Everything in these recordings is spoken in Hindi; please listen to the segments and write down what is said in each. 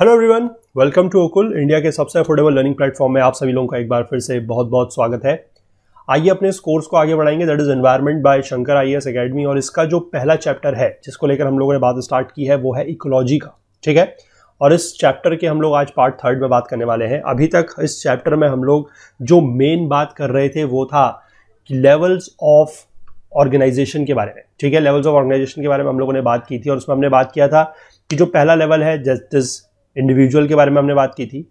Hello everyone welcome to Okul India के सबसे अफोर्डेबल लर्निंग प्लेटफॉर्म में आप सभी लोगों का एक बार फिर से बहुत बहुत स्वागत है आइए अपने इस कोर्स को आगे बढ़ाएंगे that is environment by Shankar I S academy और इसका जो पहला चैप्टर है जिसको लेकर हम लोगों ने बात स्टार्ट की है वो है इकोलॉजी का ठीक है और इस चैप्टर के हम लोग आज पार्ट थर्ड में बात करने वाले हैं अभी तक इस चैप्टर में हम लोग जो मेन बात कर रहे थे वो था लेवल्स ऑफ ऑर्गेनाइजेशन के बारे में ठीक है लेवल्स ऑफ ऑर्गेनाइजेशन के बारे में हम लोगों ने बात की थी और उसमें हमने बात किया था कि जो पहला लेवल है जस्ट इंडिविजुअल के बारे में हमने बात की थी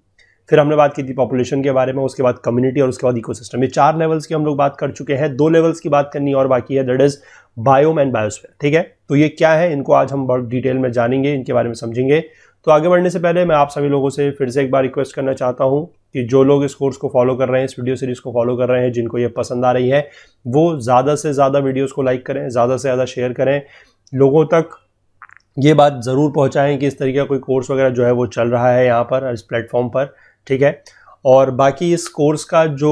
फिर हमने बात की थी पॉपुलेशन के बारे में उसके बाद कम्युनिटी और उसके बाद इकोसिस्टम ये चार लेवल्स की हम लोग बात कर चुके हैं दो लेवल्स की बात करनी और बाकी है that is biome and biosphere ठीक है तो ये क्या है इनको आज हम बहुत डिटेल में जानेंगे इनके बारे में समझेंगे तो आगे बढ़ने से पहले मैं आप सभी लोगों से फिर से एक बार रिक्वेस्ट करना चाहता हूँ कि जो लोग इस कोर्स को फॉलो कर रहे हैं इस वीडियो सीरीज़ को फॉलो कर रहे हैं जिनको ये पसंद आ रही है वो ज़्यादा से ज़्यादा वीडियोज़ को लाइक करें ज़्यादा से ज़्यादा शेयर करें लोगों तक ये बात ज़रूर पहुँचाएँ कि इस तरीके का कोई कोर्स वगैरह जो है वो चल रहा है यहाँ पर इस प्लेटफॉर्म पर ठीक है और बाकी इस कोर्स का जो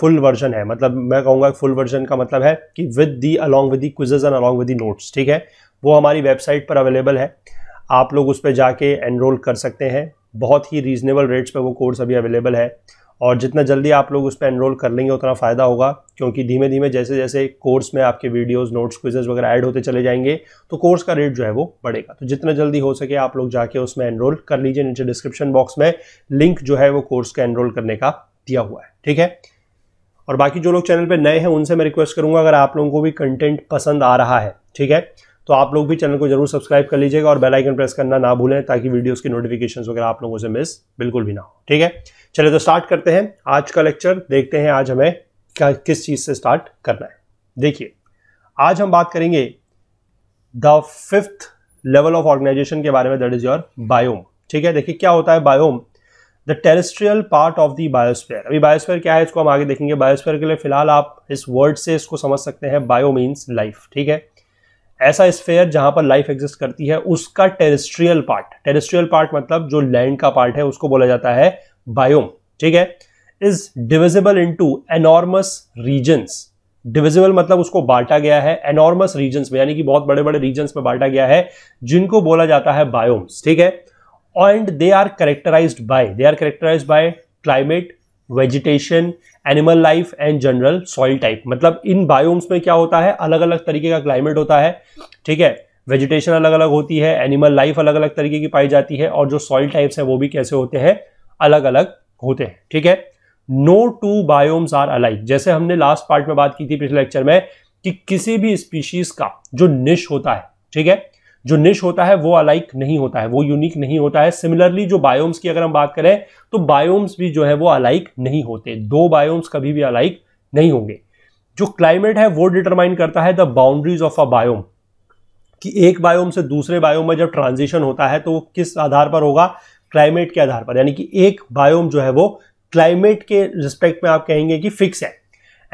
फुल वर्जन है मतलब मैं कहूँगा फुल वर्जन का मतलब है कि with the along with the quizzes and along with the notes ठीक है वो हमारी वेबसाइट पर अवेलेबल है आप लोग उस पर जाके एनरोल कर सकते हैं बहुत ही रीजनेबल रेट्स पर वो कोर्स अभी अवेलेबल है और जितना जल्दी आप लोग उस पर एनरोल कर लेंगे उतना फ़ायदा होगा क्योंकि धीमे धीमे जैसे जैसे कोर्स में आपके वीडियोस नोट्स क्विजेज वगैरह ऐड होते चले जाएंगे तो कोर्स का रेट जो है वो बढ़ेगा तो जितना जल्दी हो सके आप लोग जाके उसमें एनरोल कर लीजिए नीचे डिस्क्रिप्शन बॉक्स में लिंक जो है वो कोर्स का एनरोल करने का दिया हुआ है ठीक है और बाकी जो लोग चैनल पर नए हैं उनसे मैं रिक्वेस्ट करूंगा अगर आप लोगों को भी कंटेंट पसंद आ रहा है ठीक है तो आप लोग भी चैनल को जरूर सब्सक्राइब कर लीजिएगा और बेल आइकन प्रेस करना ना भूलें ताकि वीडियोस की नोटिफिकेशन वगैरह आप लोगों से मिस बिल्कुल भी ना हो ठीक है चलिए तो स्टार्ट करते हैं आज का लेक्चर देखते हैं आज हमें क्या किस चीज़ से स्टार्ट करना है देखिए आज हम बात करेंगे the fifth level of organization के बारे में दैट इज योर बायोम ठीक है देखिए क्या होता है biome the terrestrial part of the biosphere अभी बायोस्फेयर क्या है इसको हम आगे देखेंगे बायोस्फेयर के लिए फिलहाल आप इस वर्ड से इसको समझ सकते हैं बायो मीन्स लाइफ ठीक है ऐसा स्फेयर जहां पर लाइफ एग्जिस्ट करती है उसका टेरिस्ट्रियल पार्ट टेरिस्ट्रियल पार्ट मतलब जो लैंड का पार्ट है उसको बोला जाता है बायोम ठीक है is divisible into enormous regions divisible मतलब उसको बांटा गया है एनॉर्मस रीजन्स में यानी कि बहुत बड़े बड़े रीजन्स में बांटा गया है जिनको बोला जाता है बायोम्स ठीक है and they are characterize by they are characterize by climate vegetation animal life and general soil type मतलब इन बायोम्स में क्या होता है अलग अलग तरीके का क्लाइमेट होता है ठीक है वेजिटेशन अलग अलग होती है एनिमल लाइफ अलग अलग तरीके की पाई जाती है और जो सॉइल टाइप्स हैं वो भी कैसे होते हैं अलग अलग होते हैं ठीक है no two biomes are alike जैसे हमने लास्ट पार्ट में बात की थी पिछले लेक्चर में कि किसी भी स्पीशीज का जो निश होता है ठीक है जो निश होता है वो अलाइक नहीं होता है वो यूनिक नहीं होता है सिमिलरली जो बायोम्स की अगर हम बात करें तो बायोम्स भी जो है वो अलाइक नहीं होते दो बायोम्स कभी भी अलाइक नहीं होंगे जो क्लाइमेट है वो डिटरमाइन करता है the boundaries of a biome कि एक बायोम से दूसरे बायोम में जब ट्रांजिशन होता है तो वो किस आधार पर होगा क्लाइमेट के आधार पर यानी कि एक बायोम जो है वो क्लाइमेट के रिस्पेक्ट में आप कहेंगे कि फिक्स है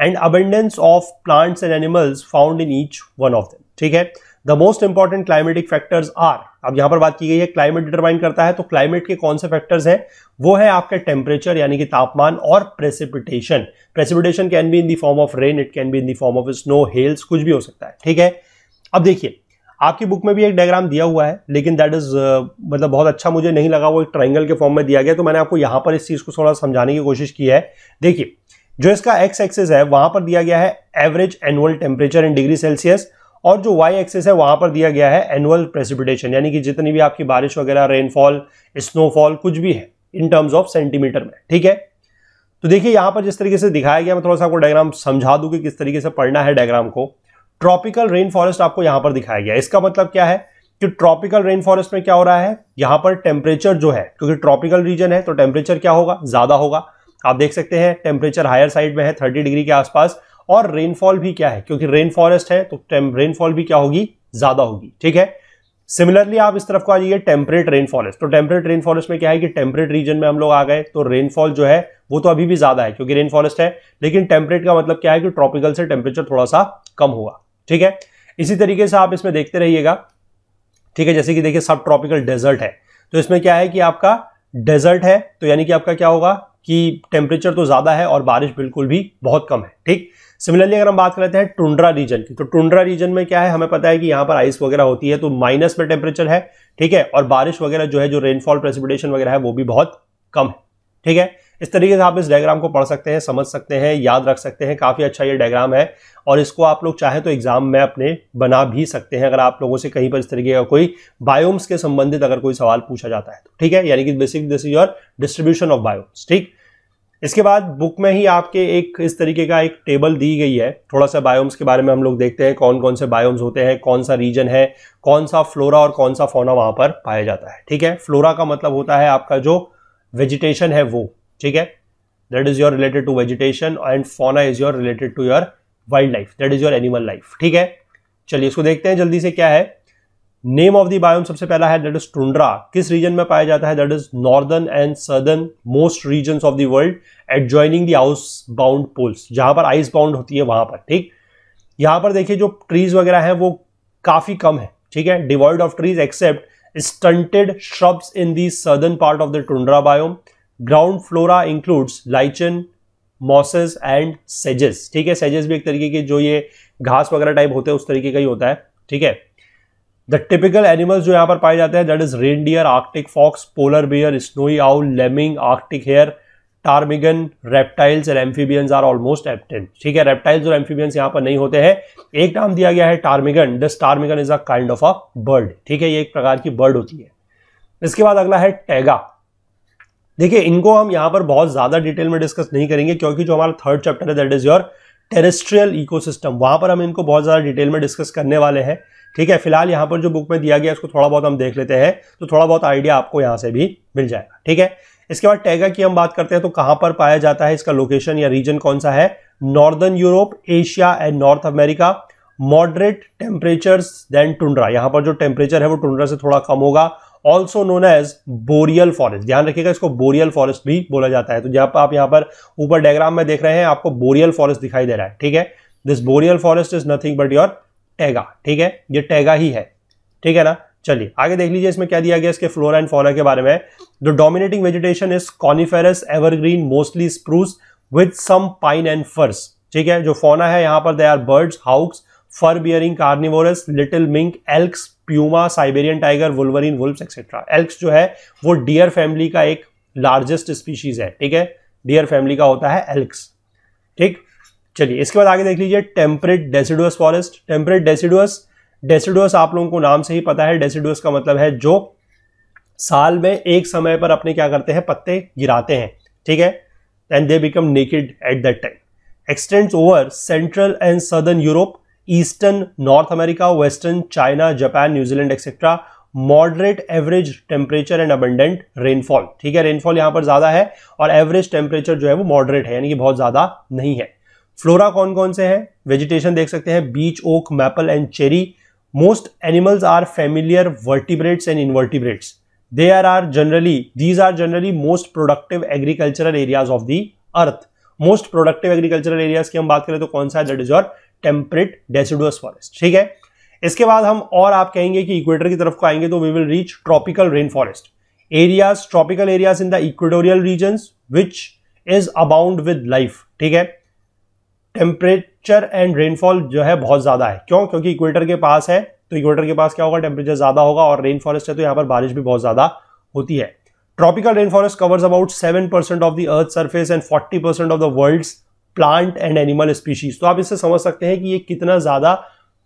and abundance of plants and animals found in each one of them ठीक है the most important climatic factors are अब यहां पर बात की गई है क्लाइमेट डिटरमाइन करता है तो क्लाइमेट के कौन से फैक्टर्स हैं वो है आपके टेम्परेचर यानी कि तापमान और precipitation precipitation can be in the form of rain it can be in the form of snow hails कुछ भी हो सकता है ठीक है अब देखिए आपकी बुक में भी एक डायग्राम दिया हुआ है लेकिन दैट इज uh, मतलब बहुत अच्छा मुझे नहीं लगा वो एक ट्राइंगल के फॉर्म में दिया गया तो मैंने आपको यहां पर इस चीज़ को थोड़ा समझाने की कोशिश की है देखिए जो इसका एक्स एक्सेस है वहां पर दिया गया है average annual temperature in degree Celsius और जो वाई एक्सेस है वहां पर दिया गया है एनुअल प्रेसिपिटेशन यानी कि जितनी भी आपकी बारिश वगैरह रेनफॉल स्नोफॉल कुछ भी है इन टर्म्स ऑफ सेंटीमीटर में ठीक है तो देखिए यहाँ पर जिस तरीके से दिखाया गया मैं थोड़ा सा आपको डायग्राम समझा दूँ कि किस तरीके से पढ़ना है डायग्राम को ट्रॉपिकल रेन फॉरेस्ट आपको यहाँ पर दिखाया गया इसका मतलब क्या है कि ट्रॉपिकल रेन फॉरेस्ट में क्या हो रहा है यहाँ पर टेम्परेचर जो है क्योंकि ट्रॉपिकल रीजन है तो टेम्परेचर क्या होगा ज़्यादा होगा आप देख सकते हैं टेम्परेचर हायर साइड में है थर्टी डिग्री के आसपास और रेनफॉल भी क्या है क्योंकि रेन फॉरेस्ट है तो रेनफॉल भी क्या होगी ज्यादा होगी ठीक है सिमिलरली आप इस तरफ को आ जाइए टेम्परेट रेन फॉरेस्ट तो टेम्परेट रेन फॉरेस्ट में क्या है कि टेम्परेट रीजन में हम लोग आ गए तो रेनफॉल जो है वो तो अभी भी ज्यादा है क्योंकि रेन फॉरेस्ट है लेकिन टेम्परेट का मतलब क्या है कि ट्रॉपिकल से टेम्परेचर थोड़ा सा कम होगा ठीक है इसी तरीके से आप इसमें देखते रहिएगा ठीक है जैसे कि देखिए सब ट्रॉपिकल डेजर्ट है तो इसमें क्या है कि आपका डेजर्ट है तो यानी कि आपका क्या होगा कि टेम्परेचर तो ज्यादा है और बारिश बिल्कुल भी बहुत कम है ठीक सिमिलरली अगर हम बात कर लेते हैं टुंड्रा रीजन की तो टुंड्रा रीजन में क्या है हमें पता है कि यहाँ पर आइस वगैरह होती है तो माइनस में टेम्परेचर है ठीक है और बारिश वगैरह जो है जो रेनफॉल प्रेसिपिटेशन वगैरह है वो भी बहुत कम है ठीक है इस तरीके से आप इस डायग्राम को पढ़ सकते हैं समझ सकते हैं याद रख सकते हैं काफ़ी अच्छा ये डायग्राम है और इसको आप लोग चाहे तो एग्जाम में अपने बना भी सकते हैं अगर आप लोगों से कहीं पर इस तरीके का कोई बायोम्स के संबंधित अगर कोई सवाल पूछा जाता है तो ठीक है यानी कि basic this is your distribution of biomes ठीक इसके बाद बुक में ही आपके एक इस तरीके का एक टेबल दी गई है थोड़ा सा बायोम्स के बारे में हम लोग देखते हैं कौन कौन से बायोम्स होते हैं कौन सा रीजन है कौन सा फ्लोरा और कौन सा फोना वहां पर पाया जाता है ठीक है फ्लोरा का मतलब होता है आपका जो वेजिटेशन है वो ठीक है that is your related to vegetation and fauna is your related to your wildlife that is your animal life ठीक है चलिए इसको देखते हैं जल्दी से क्या है नेम ऑफ द बायोम सबसे पहला है दैट इज टुंड्रा किस रीजन में पाया जाता है that is northern and southern most region of the world at joining the ice bound poles जहां पर आइस बाउंड होती है वहां पर ठीक यहां पर देखिए जो ट्रीज वगैरह है वो काफी कम है ठीक है devoid of trees except stunted shrubs in the southern part of the tundra biome ground flora includes lichen mosses and सेजेस ठीक है सेजेस भी एक तरीके के जो ये घास वगैरह टाइप होते हैं उस तरीके का ही होता है ठीक है द टिपिकल एनिमल्स जो यहाँ पर पाए जाते हैं that is reindeer arctic fox polar bear snowy owl lemming arctic hare ptarmigan reptiles and amphibians are almost absent ठीक है रेप्टाइल्स और एम्फीबियंस यहाँ पर नहीं होते हैं एक नाम दिया गया है ptarmigan this ptarmigan is a kind of a bird ठीक है ये एक प्रकार की बर्ड होती है इसके बाद अगला है टैगा देखिए इनको हम यहाँ पर बहुत ज़्यादा डिटेल में डिस्कस नहीं करेंगे क्योंकि जो हमारा थर्ड चैप्टर है that is your terrestrial ecosystem वहां पर हम इनको बहुत ज़्यादा डिटेल में डिस्कस करने वाले हैं ठीक है फिलहाल यहाँ पर जो बुक में दिया गया उसको थोड़ा बहुत हम देख लेते हैं तो थोड़ा बहुत आइडिया आपको यहाँ से भी मिल जाएगा ठीक है इसके बाद टैगा की हम बात करते हैं तो कहाँ पर पाया जाता है इसका लोकेशन या रीजन कौन सा है northern Europe Asia and North America moderate temperatures than tundra यहाँ पर जो टेम्परेचर है वो टुंड्रा से थोड़ा कम होगा also known as boreal forest ध्यान रखिएगा इसको बोरियल फॉरेस्ट भी बोला जाता है तो जब आप यहाँ पर ऊपर डायग्राम में देख रहे हैं आपको बोरियल फॉरेस्ट दिखाई दे रहा है ठीक है this boreal forest is nothing but your taiga ठीक है ये टैगा ही है ठीक है ना चलिए आगे देख लीजिए इसमें क्या दिया गया इसके फ्लोरा एंड फॉरा के बारे में the dominating vegetation is coniferous evergreen mostly spruce with some pine and firs ठीक है जो फोना है यहाँ पर they are birds hawks fur bearing carnivorous little mink elks puma Siberian tiger wolverine wolf etcetera elks जो है वो डियर फैमिली का एक लार्जेस्ट स्पीशीज है ठीक है डियर फैमिली का होता है एल्क्स ठीक चलिए इसके बाद आगे देख लीजिए temperate deciduous forest temperate deciduous deciduous आप लोगों को नाम से ही पता है डेसिडुअस का मतलब है जो साल में एक समय पर अपने क्या करते हैं पत्ते गिराते हैं ठीक है and they become naked at that time extends over central and southern Europe eastern North America western China Japan New Zealand etcetera moderate average temperature and abundant rainfall ठीक है रेनफॉल यहां पर ज़्यादा है और एवरेज टेम्परेचर जो है वो मॉडरेट है यानी कि बहुत ज़्यादा नहीं है फ्लोरा कौन कौन से हैं वेजिटेशन देख सकते हैं beech oak maple and cherry most animals are familiar vertebrates and invertebrates they are are generally these are generally most productive agricultural areas of the earth most productive agricultural areas की हम बात करें तो कौन सा है that is your temperate deciduous forest ठीक है इसके बाद हम और आप कहेंगे कि इक्वेटर की तरफ को आएंगे तो we will reach tropical rain forest areas tropical areas in the equatorial region which is abound with life ठीक है टेम्परेचर एंड रेनफॉल जो है बहुत ज़्यादा है क्यों क्योंकि इक्वेटर के पास है तो इक्वेटर के पास क्या होगा टेम्परेचर ज़्यादा होगा और रेन फॉरेस्ट है तो यहाँ पर बारिश भी बहुत ज़्यादा होती है tropical rain forest covers about seven percent of the earth surface and forty percent of the world's plant and animal species तो आप इससे समझ सकते हैं कि ये कितना ज़्यादा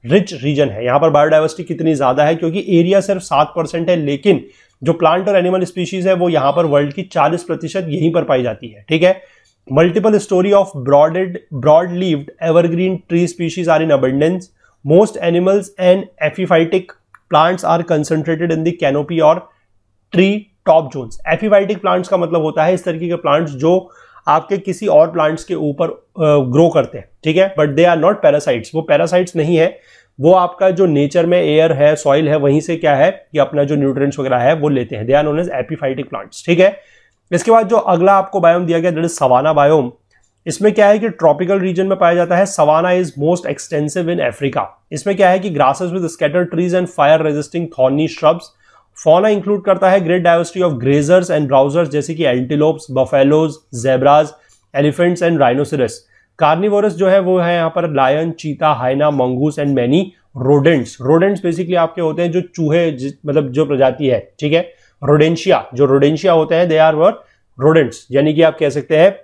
रिच रीजन है यहाँ पर बायोडाइवर्सिटी कितनी ज़्यादा है क्योंकि एरिया सिर्फ सात परसेंट है लेकिन जो प्लांट और एनिमल स्पीशीज है वो यहाँ पर वर्ल्ड की चालीस प्रतिशत यहीं पर पाई जाती है ठीक है multiple storey of broaded broad leaved evergreen tree species are in abundance most animals and epiphytic plants are concentrated in canopy और tree top zones epiphytic plants का मतलब होता है इस तरीके के प्लांट्स जो आपके किसी और प्लांट्स के ऊपर ग्रो करते हैं ठीक है but they are not parasites वो पैरासाइट्स नहीं है वो आपका जो नेचर में एयर है सॉइल है वहीं से क्या है कि अपना जो न्यूट्रिएंट्स वगैरह है वो लेते हैं they are known as epiphytic plants ठीक है इसके बाद जो अगला आपको बायोम दिया गया दैट इज सवाना बायोम इसमें क्या है कि ट्रॉपिकल रीजन में पाया जाता है savanna is most extensive in Africa इसमें क्या है कि grasses with scatter trees and fire resisting thorny shrubs fauna include करता है great diversity of grazers and browsers जैसे कि antelopes buffaloes zebras elephants and rhinoceros carnivorous जो है वो है यहाँ पर lion cheetah hyena mongoose and many rodents rodents basically आपके होते हैं जो चूहे मतलब जो प्रजाति है ठीक है रोडेंशिया जो रोडेंशिया होते हैं दे आर वर रोडेंट्स यानी कि आप कह सकते हैं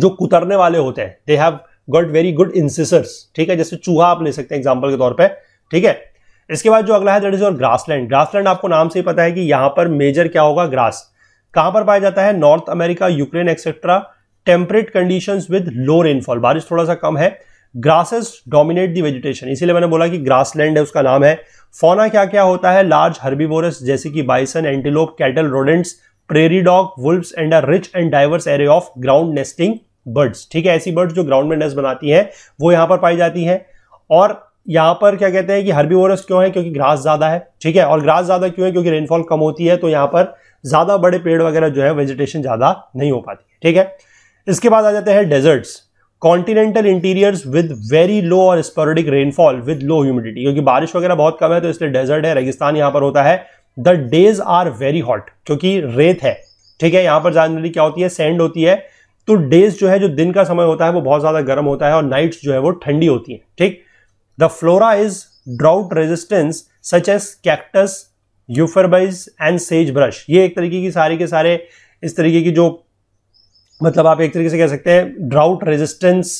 जो कुतरने वाले होते हैं they have got very good incisors ठीक है जैसे चूहा आप ले सकते हैं एग्जाम्पल के तौर पर ठीक है इसके बाद जो अगला है that is your grassland grassland आपको नाम से ही पता है कि यहां पर मेजर क्या होगा ग्रास कहां पर पाया जाता है North America Ukraine etcetera temperate condition with low rainfall बारिश थोड़ा सा कम है ग्रासेस डोमिनेट दी वेजिटेशन इसीलिए मैंने बोला कि लैंड है उसका नाम है फोना क्या क्या होता है लार्ज हर्बीवोरस जैसे कि bison antelope cattle rodents prairie dog wolfs and a rich and diverse array of ground nesting birds ठीक है ऐसी बर्ड्स जो ग्राउंड में नेस्ट बनाती हैं वो यहाँ पर पाई जाती हैं और यहाँ पर क्या कहते हैं कि हर्बीवोरस क्यों है क्योंकि ग्रास ज़्यादा है ठीक है और ग्रास ज़्यादा क्यों है क्योंकि रेनफॉल कम होती है तो यहाँ पर ज़्यादा बड़े पेड़ वगैरह जो है वेजिटेशन ज़्यादा नहीं हो पाती है ठीक है इसके बाद आ जाते हैं deserts continental interiors with very low और sporadic rainfall with low humidity क्योंकि बारिश वगैरह बहुत कम है तो इसलिए डेजर्ट है रेगिस्तान यहाँ पर होता है the days are very hot क्योंकि रेत है ठीक है यहां पर जानवरी क्या होती है सैंड होती है तो डेज जो है जो दिन का समय होता है वो बहुत ज़्यादा गर्म होता है और नाइट जो है वो ठंडी होती है ठीक the flora is drought resistance such as cactus euphorbias and sagebrush ये एक तरीके की सारे के सारे इस तरीके की जो मतलब आप एक तरीके से कह सकते हैं ड्राउट रेजिस्टेंस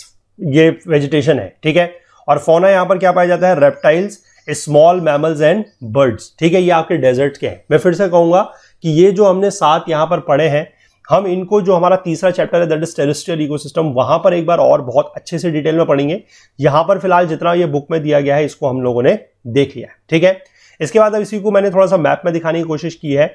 ये वेजिटेशन है ठीक है और फोना यहाँ पर क्या पाया जाता है reptiles small mammals and birds ठीक है ये आपके डेजर्ट के हैं मैं फिर से कहूंगा कि ये जो हमने सात यहाँ पर पढ़े हैं हम इनको जो हमारा तीसरा चैप्टर है दैट इज टेरिस्ट्रियल इकोसिस्टम वहां पर एक बार और बहुत अच्छे से डिटेल में पढ़ेंगे यहां पर फिलहाल जितना ये बुक में दिया गया है इसको हम लोगों ने देख लिया ठीक है इसके बाद अब इसी को मैंने थोड़ा सा मैप में दिखाने की कोशिश की है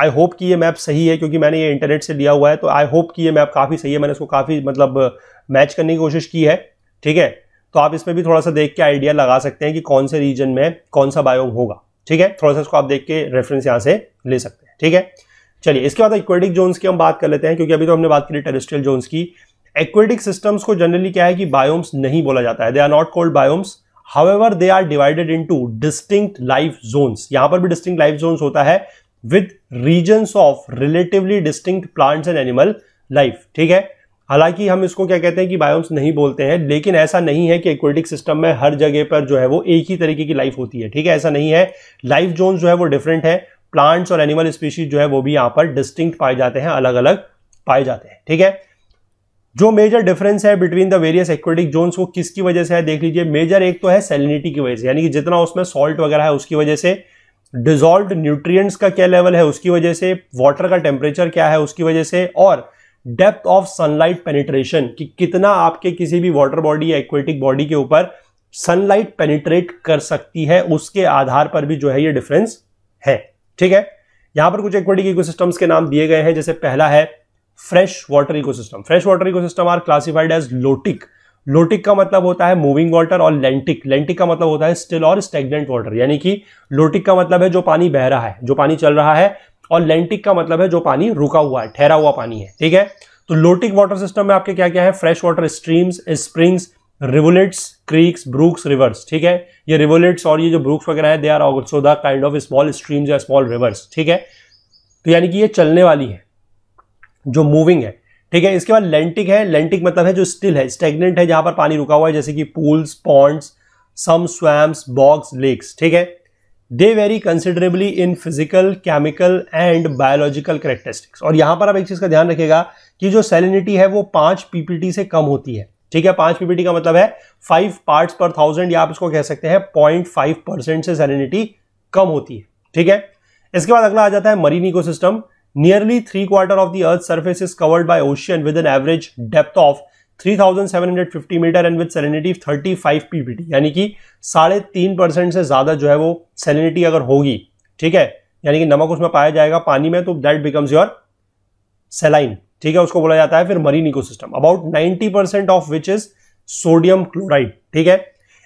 आई होप कि ये मैप सही है क्योंकि मैंने ये इंटरनेट से लिया हुआ है तो आई होप कि ये मैप काफ़ी सही है मैंने इसको काफ़ी मतलब मैच करने की कोशिश की है ठीक है तो आप इसमें भी थोड़ा सा देख के आइडिया लगा सकते हैं कि कौन से रीजन में कौन सा बायोम होगा ठीक है थोड़ा सा इसको आप देख के रेफरेंस यहाँ से ले सकते हैं ठीक है चलिए इसके बाद इक्वेटिक जोन्स की हम बात कर लेते हैं क्योंकि अभी तो हमने बात करी टेरिस्ट्रियल जोन्स की एक्वेटिक सिस्टम्स को जनरली क्या है कि बायोम्स नहीं बोला जाता है they are not called biomes how they are divided into distinct life zones यहां पर भी डिस्टिंक्ट लाइफ जोन्स होता है with region of relatively distinct plants and animal life ठीक है हालांकि हम इसको क्या कहते हैं कि बायोम्स नहीं बोलते हैं लेकिन ऐसा नहीं है कि एक्वेटिक सिस्टम में हर जगह पर जो है वो एक ही तरीके की लाइफ होती है ठीक है ऐसा नहीं है लाइफ जोन जो है वो डिफरेंट है प्लांट्स और एनिमल स्पीशीज जो है वो भी यहां पर डिस्टिंक्ट पाए जाते हैं अलग अलग पाए जाते हैं ठीक है जो मेजर डिफरेंस है between the various aquatic zones वो किसकी वजह से है देख लीजिए मेजर एक तो है सेलिनिटी की वजह से यानी कि जितना उसमें सॉल्ट वगैरह है उसकी वजह से डिजॉल्व न्यूट्रिएंट्स का क्या लेवल है उसकी वजह से वाटर का टेम्परेचर क्या है उसकी वजह से और डेप्थ ऑफ सनलाइट पेनिट्रेशन कि कितना आपके किसी भी वाटर बॉडी या एक्वेटिक बॉडी के ऊपर सनलाइट पेनिट्रेट कर सकती है उसके आधार पर भी जो है ये डिफरेंस है ठीक है यहां पर कुछ एक्वेटिक इकोसिस्टम्स के नाम दिए गए हैं जैसे पहला है fresh water ecosystem fresh water ecosystem are classified as lotic lotic का मतलब होता है मूविंग वाटर और लेंटिक लेंटिक का मतलब होता है स्टिल और स्टेगनेंट वाटर यानी कि लोटिक का मतलब है जो पानी बह रहा है जो पानी चल रहा है और लेंटिक का मतलब है जो पानी रुका हुआ है ठहरा हुआ पानी है ठीक है तो लोटिक वाटर सिस्टम में आपके क्या क्या है fresh water streams springs rivulets creeks brooks rivers ठीक है ये रिवोलेट्स और ये जो ब्रूक्स वगैरह है they are also the kind of small streams या स्मॉल रिवर्स ठीक है तो यानी कि ये चलने वाली है जो मूविंग है ठीक है इसके बाद लेंटिक है लेंटिक मतलब है जो स्टिल है स्टेगनेंट है जहां पर पानी रुका हुआ है जैसे कि pools ponds some swamps bogs lakes ठीक है they vary considerably in physical chemical and biological characteristics और यहां पर आप एक चीज का ध्यान रखेगा कि जो सेलिनिटी है वो पांच पीपीटी से कम होती है ठीक है पांच पीपीटी का मतलब है फाइव पार्ट पर थाउजेंड या आप इसको कह सकते हैं पॉइंट फाइव परसेंट से सेलिनिटी कम होती है ठीक है इसके बाद अगला आ जाता है marine ecosystem Nearly three quarter of the Earth's surface is covered by ocean with an average depth of 3750 metre and with salinity 35 PPT यानी कि साढ़े तीन परसेंट से ज़्यादा जो है वो सेलिनिटी अगर होगी ठीक है यानी कि नमक उसमें पाया जाएगा पानी में तो दैट बिकम्स योर सेलाइन ठीक है उसको बोला जाता है फिर marine ecosystem about 90 percent of which is sodium chloride ठीक है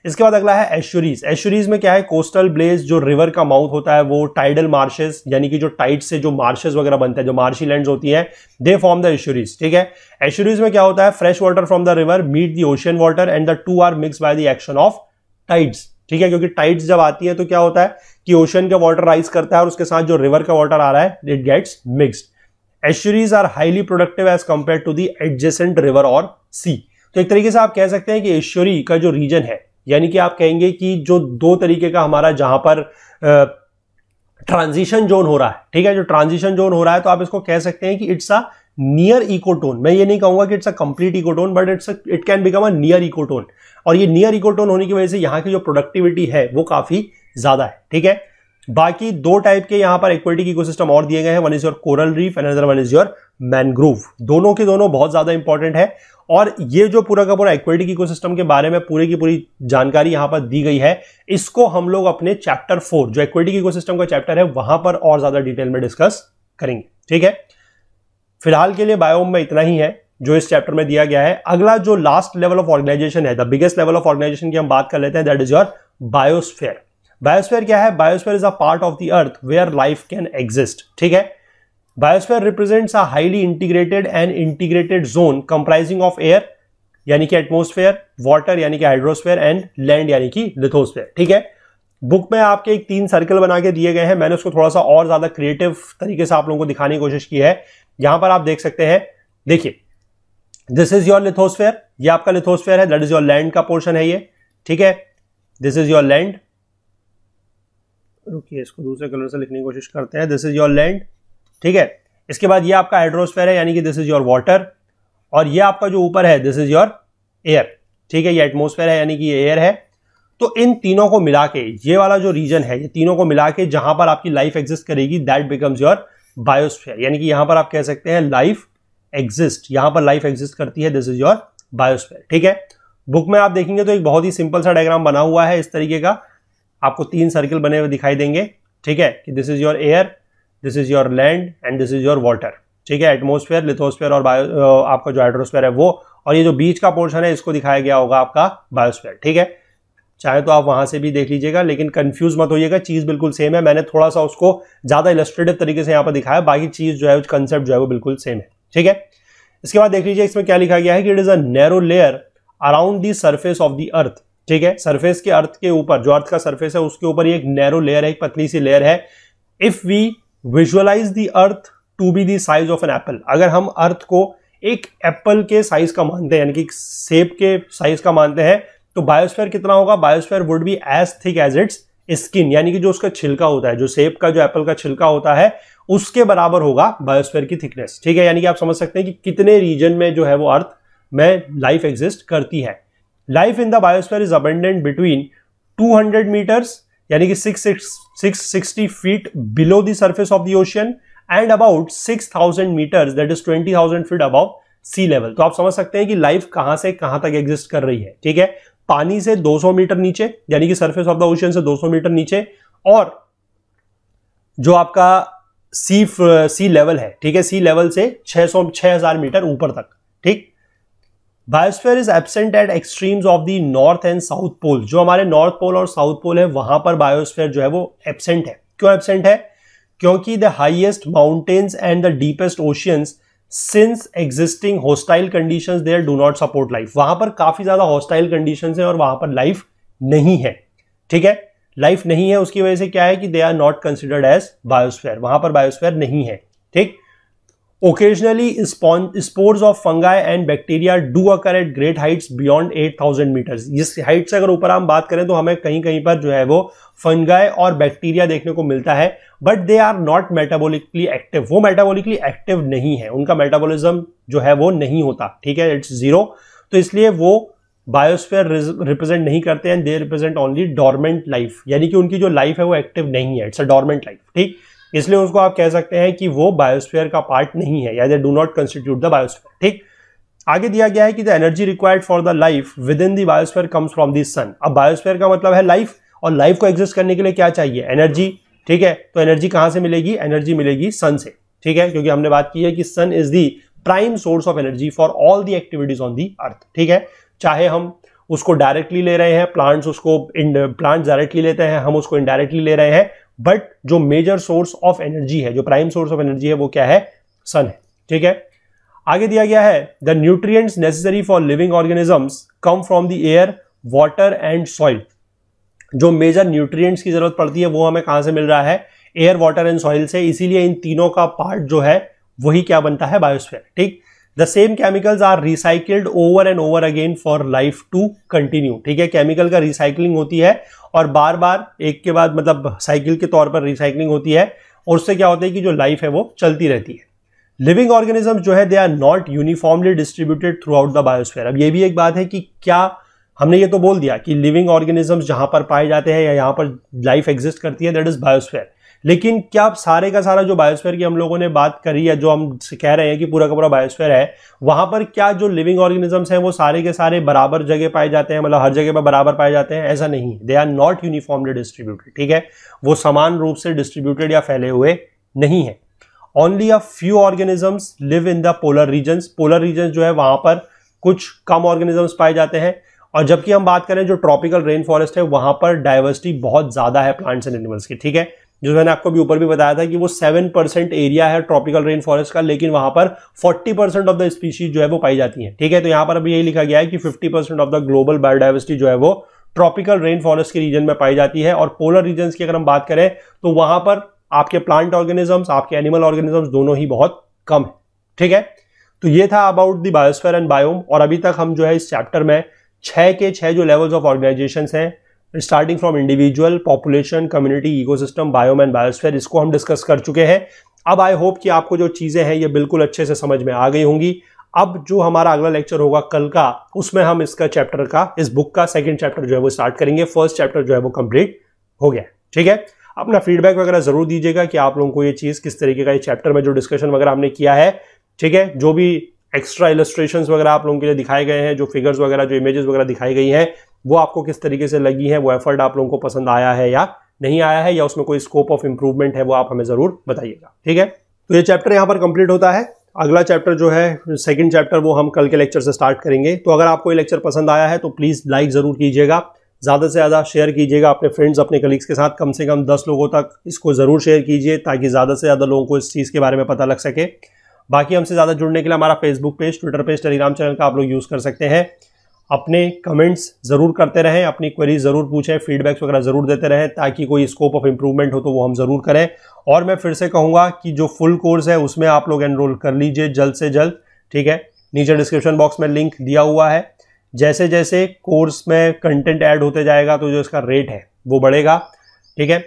इसके बाद अगला है एश्योरीज एश्योरीज में क्या है कोस्टल ब्लेज जो रिवर का माउथ होता है वो टाइडल मार्शेस यानी कि जो टाइट से जो मार्शेस वगैरह बनते हैं जो मार्शी लैंड होती है दे फॉर्म द एश्योरीज ठीक है एश्योरीज में क्या होता है fresh water from the river meet the ocean water and the two are mix by the action of tides ठीक है क्योंकि टाइड्स जब आती है तो क्या होता है कि ओशन का वाटर राइज करता है और उसके साथ जो रिवर का वाटर आ रहा है it gets mixed estuaries are highly productive as compare to the adjacent river और सी तो एक तरीके से आप कह सकते हैं कि एश्योरी का जो रीजन है यानी कि आप कहेंगे कि जो दो तरीके का हमारा जहां पर ट्रांजिशन जोन हो रहा है ठीक है जो ट्रांजिशन जोन हो रहा है तो आप इसको कह सकते हैं कि इट्स अ नियर इकोटोन मैं ये नहीं कहूंगा कि it's a complete ecotone but it's it can become a near ecotone और ये नियर इकोटोन होने की वजह से यहाँ की जो प्रोडक्टिविटी है वो काफी ज्यादा है ठीक है बाकी दो टाइप के यहां पर एक्वेटिक इकोसिस्टम और दिए गए हैं one is your coral reef and other one is your mangrove दोनों के दोनों बहुत ज्यादा इंपॉर्टेंट है और ये जो पूरा का पूरा एक्वेटिक इकोसिस्टम के बारे में पूरी की पूरी जानकारी यहां पर दी गई है इसको हम लोग अपने चैप्टर फोर जो एक्वेटिक इकोसिस्टम का चैप्टर है वहां पर और ज्यादा डिटेल में डिस्कस करेंगे ठीक है फिलहाल के लिए बायोम में इतना ही है जो इस चैप्टर में दिया गया है अगला जो लास्ट लेवल ऑफ ऑर्गेनाइजेशन है the biggest level of organisation की हम बात कर लेते हैं that is your biosphere biosphere क्या है biosphere is a part of the earth where life can exist ठीक है biosphere represents a highly integrated and integrated zone comprising of air यानी कि एटमोस्फेयर वाटर यानी कि हाइड्रोस्फेयर एंड लैंड यानी कि लिथोस्फेयर ठीक है बुक में आपके एक तीन सर्कल बना के दिए गए हैं मैंने उसको थोड़ा सा और ज्यादा क्रिएटिव तरीके से आप लोगों को दिखाने की कोशिश की है यहां पर आप देख सकते हैं देखिए दिस इज योर लिथोस्फेयर ये आपका लिथोस्फेयर है दैट इज योर लैंड का पोर्शन है ये ठीक है दिस इज योर लैंड रुकिए इसको दूसरे कलर से लिखने की कोशिश करते हैं दिस इज योर लैंड ठीक है इसके बाद ये आपका हाइड्रोस्फेयर है यानी कि दिस इज योर वाटर और ये आपका जो ऊपर है दिस इज योर एयर ठीक है ये एटमोसफेयर है यानी कि ये एयर है तो इन तीनों को मिला के ये वाला जो रीजन है ये तीनों को मिला के जहां पर आपकी लाइफ एग्जिस्ट करेगी दैट बिकम्स योर बायोस्फेयर यानी कि यहां पर आप कह सकते हैं लाइफ एग्जिस्ट यहां पर लाइफ एग्जिस्ट करती है दिस इज योर बायोस्फेयर ठीक है बुक में आप देखेंगे तो एक बहुत ही सिंपल सा डायग्राम बना हुआ है इस तरीके का आपको तीन सर्किल बने हुए दिखाई देंगे ठीक है कि this is your air this is your land and this is your water ठीक है एटमोस्फेयर लिथोस्फेयर और बायो आपका जो हाइड्रोस्फेयर है वो और ये जो बीच का पोर्शन है इसको दिखाया गया होगा आपका बायोस्फेयर ठीक है चाहे तो आप वहां से भी देख लीजिएगा लेकिन कंफ्यूज मत होइएगा चीज बिल्कुल सेम है मैंने थोड़ा सा उसको ज्यादा इलस्ट्रेटिव तरीके से यहाँ पर दिखाया बाकी चीज जो है कंसेप्ट जो है वो बिल्कुल सेम है ठीक है इसके बाद देख लीजिए इसमें क्या लिखा गया है कि it is a narrow layer around the surface of the earth ठीक है सरफेस के अर्थ के ऊपर जो अर्थ का सरफेस है उसके ऊपर एक नैरो लेयर है एक पतली सी लेयर है if we visualise the earth to be the size of an apple अगर हम अर्थ को एक एप्पल के साइज का मानते हैं यानी कि सेब के साइज का मानते हैं तो बायोस्फेयर कितना होगा biosphere would be as thick as its skin यानी कि जो उसका छिलका होता है जो सेब का जो एप्पल का छिलका होता है उसके बराबर होगा बायोस्फेयर की थिकनेस ठीक है यानी कि आप समझ सकते हैं कि कितने रीजन में जो है वो अर्थ में लाइफ एग्जिस्ट करती है life in the biosphere is abundant between 200 metres यानी कि 660 feet below the surface of the ocean and about 6000 metres that is 20000 feet above sea level तो आप समझ सकते हैं कि लाइफ कहां से कहां तक एग्जिस्ट कर रही है ठीक है पानी से 200 मीटर नीचे यानी कि सरफेस ऑफ द ओशियन से 200 मीटर नीचे और जो आपका सी सी लेवल है ठीक है सी लेवल से 600 6000 मीटर ऊपर तक ठीक biosphere is absent at extremes of the north and south pole जो हमारे नॉर्थ पोल और साउथ पोल है वहां पर बायोस्फेयर जो है वो एबसेंट है क्यों एबसेंट है क्योंकि the highest mountains and the deepest oceans since existing hostile condition there do not support life वहां पर काफी ज्यादा हॉस्टाइल कंडीशन है और वहां पर लाइफ नहीं है ठीक है लाइफ नहीं है उसकी वजह से क्या है कि they are not considered as biosphere वहां पर बायोस्फेयर नहीं है ठीक Occasionally, spores of fungi and bacteria do occur at great heights beyond 8000 meters. इस हाइट्स से अगर ऊपर हम बात करें तो हमें कहीं कहीं पर जो है वो फंगाई और बैक्टीरिया देखने को मिलता है but they are not metabolically active वो मेटाबोलिकली एक्टिव नहीं है उनका मेटाबोलिज्म जो है वो नहीं होता ठीक है इट्स जीरो तो इसलिए वो बायोस्फेयर रिप्रेजेंट नहीं करते हैं they represent only dormant life यानी कि उनकी जो लाइफ है वो एक्टिव नहीं है इट्स अ डॉर्मेंट लाइफ ठीक इसलिए उसको आप कह सकते हैं कि वो बायोस्फीयर का पार्ट नहीं है या they do not constitute the biosphere ठीक आगे दिया गया है कि the energy required for the life within the biosphere comes from the sun अब बायोस्फीयर का मतलब है लाइफ और लाइफ को एग्जिस्ट करने के लिए क्या चाहिए एनर्जी ठीक है तो एनर्जी कहाँ से मिलेगी एनर्जी मिलेगी सन से ठीक है क्योंकि हमने बात की है कि sun is the prime source of energy for all the activities on the earth ठीक है चाहे हम उसको डायरेक्टली ले रहे हैं प्लांट्स उसको प्लांट्स डायरेक्टली लेते हैं हम उसको इनडायरेक्टली ले रहे हैं बट जो मेजर सोर्स ऑफ एनर्जी है जो प्राइम सोर्स ऑफ एनर्जी है वो क्या है सन है ठीक है आगे दिया गया है the nutrients necessary for living organisms come from the air water and soil जो मेजर न्यूट्रिएंट्स की जरूरत पड़ती है वो हमें कहां से मिल रहा है एयर वाटर एंड सॉइल से इसीलिए इन तीनों का पार्ट जो है वही क्या बनता है बायोस्फेयर ठीक the same chemicals are recycled over and over again for life to continue ठीक है केमिकल का रिसाइकलिंग होती है और बार बार एक के बाद मतलब साइकिल के तौर पर रिसाइकलिंग होती है और उससे क्या होता है कि जो लाइफ है वो चलती रहती है लिविंग ऑर्गेनिज्म जो है they are not uniformly distributed throughout the biosphere अब ये भी एक बात है कि क्या हमने ये तो बोल दिया कि लिविंग ऑर्गेनिजम्स जहां पर पाए जाते हैं या यहाँ पर लाइफ एग्जिस्ट करती है दैट इज बायोस्फेयर लेकिन क्या आप सारे का सारा जो बायोस्फेयर की हम लोगों ने बात करी है जो हम कह रहे हैं कि पूरा का पूरा बायोस्फेयर है वहां पर क्या जो लिविंग ऑर्गेनिजम्स हैं वो सारे के सारे बराबर जगह पाए जाते हैं मतलब हर जगह पर बराबर पाए जाते हैं ऐसा नहीं they are not uniformly distributed ठीक है वो समान रूप से डिस्ट्रीब्यूटेड या फैले हुए नहीं है only a few organisms live in the polar regions polar region जो है वहां पर कुछ कम ऑर्गेनिजम्स पाए जाते हैं और जबकि हम बात करें जो ट्रॉपिकल रेन फॉरेस्ट है वहां पर डायवर्सिटी बहुत ज्यादा है प्लांट्स एंड एनिमल्स की ठीक है जो मैंने आपको भी ऊपर भी बताया था कि वो सेवन परसेंट एरिया है ट्रॉपिकल रेन फॉरेस्ट का लेकिन वहां पर forty percent of the species जो है वो पाई जाती है ठीक है तो यहाँ पर अभी यही लिखा गया है कि fifty percent of the global biodiversity जो है वो ट्रॉपिकल रेन फॉरेस्ट के रीजन में पाई जाती है और पोलर रीजन की अगर हम बात करें तो वहां पर आपके प्लांट ऑर्गेनिजम्स आपके एनिमल ऑर्गेनिजम्स दोनों ही बहुत कम है ठीक है तो ये था about the biosphere and biome और अभी तक हम जो है इस चैप्टर में छह के छह जो लेवल्स ऑफ ऑर्गेनाइजेशन हैं starting from individual population community ecosystem biome and biosphere इसको हम डिस्कस कर चुके हैं अब आई होप कि आपको जो चीज़ें हैं ये बिल्कुल अच्छे से समझ में आ गई होंगी अब जो हमारा अगला लेक्चर होगा कल का उसमें हम इसका चैप्टर का इस बुक का सेकेंड चैप्टर जो है वो स्टार्ट करेंगे फर्स्ट चैप्टर जो है वो कंप्लीट हो गया ठीक है अपना फीडबैक वगैरह जरूर दीजिएगा कि आप लोगों को ये चीज़ किस तरीके का ये चैप्टर में जो डिस्कशन वगैरह हमने किया है ठीक है जो भी एक्स्ट्रा इलस्ट्रेशन वगैरह आप लोगों के लिए दिखाए गए हैं जो फिगर्स वगैरह जो इमेजेस वगैरह दिखाई गई हैं वो आपको किस तरीके से लगी है वो एफर्ट आप लोगों को पसंद आया है या नहीं आया है या उसमें कोई स्कोप ऑफ इंप्रूवमेंट है वो आप हमें ज़रूर बताइएगा ठीक है तो ये चैप्टर यहाँ पर कंप्लीट होता है अगला चैप्टर जो है सेकंड चैप्टर वो हम कल के लेक्चर से स्टार्ट करेंगे तो अगर आपको ये लेक्चर पसंद आया है तो प्लीज़ लाइक ज़रूर कीजिएगा ज़्यादा से ज़्यादा शेयर कीजिएगा अपने फ्रेंड्स अपने कलीग्स के साथ कम से कम दस लोगों तक इसको ज़रूर शेयर कीजिए ताकि ज़्यादा से ज़्यादा लोगों को इस चीज़ के बारे में पता लग सके बाकी हमसे ज़्यादा जुड़ने के लिए हमारा Facebook page Twitter page Telegram channel का आप लोग यूज़ कर सकते हैं अपने कमेंट्स ज़रूर करते रहें अपनी क्वेरी ज़रूर पूछें फीडबैक्स वगैरह ज़रूर देते रहें ताकि कोई स्कोप ऑफ इम्प्रूवमेंट हो तो वो हम ज़रूर करें और मैं फिर से कहूँगा कि जो फुल कोर्स है उसमें आप लोग एनरोल कर लीजिए जल्द से जल्द ठीक है नीचे डिस्क्रिप्शन बॉक्स में लिंक दिया हुआ है जैसे जैसे कोर्स में कंटेंट ऐड होते जाएगा तो जो इसका रेट है वो बढ़ेगा ठीक है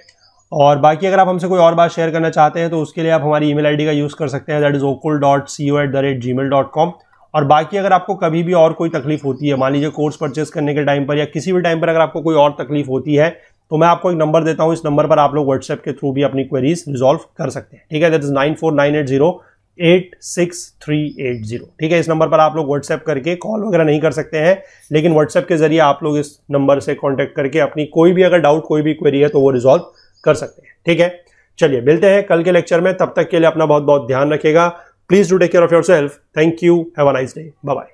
और बाकी अगर आप हमसे कोई और बात शेयर करना चाहते हैं तो उसके लिए आप हमारी ईमेल आईडी का यूज़ कर सकते हैं दैट इज़ ओकुल dot C O at the rate Gmail dot com और बाकी अगर आपको कभी भी और कोई तकलीफ होती है मान लीजिए कोर्स परचेस करने के टाइम पर या किसी भी टाइम पर अगर आपको कोई और तकलीफ होती है तो मैं आपको एक नंबर देता हूँ इस नंबर पर आप लोग व्हाट्सएप के थ्रू भी अपनी क्वेरीज रिजॉल्व कर सकते हैं ठीक है that is nine four nine eight zero eight six three eight zero ठीक है इस नंबर पर आप लोग व्हाट्सएप करके कॉल वगैरह नहीं कर सकते हैं लेकिन व्हाट्सएप के जरिए आप लोग इस नंबर से कॉन्टैक्ट करके अपनी कोई भी अगर डाउट कोई भी क्वेरी है तो वो रिजॉल्व कर सकते हैं ठीक है चलिए मिलते हैं कल के लेक्चर में तब तक के लिए अपना बहुत बहुत ध्यान रखेगा please do take care of yourself thank you have a nice day bye